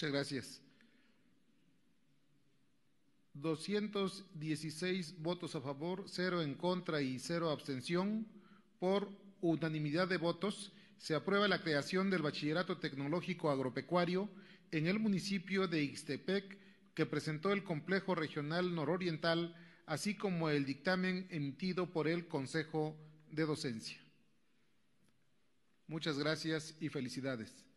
Muchas gracias. 216 votos a favor, cero en contra y cero abstención. Por unanimidad de votos, se aprueba la creación del Bachillerato Tecnológico Agropecuario en el municipio de Ixtepec, que presentó el Complejo Regional Nororiental, así como el dictamen emitido por el Consejo de Docencia. Muchas gracias y felicidades.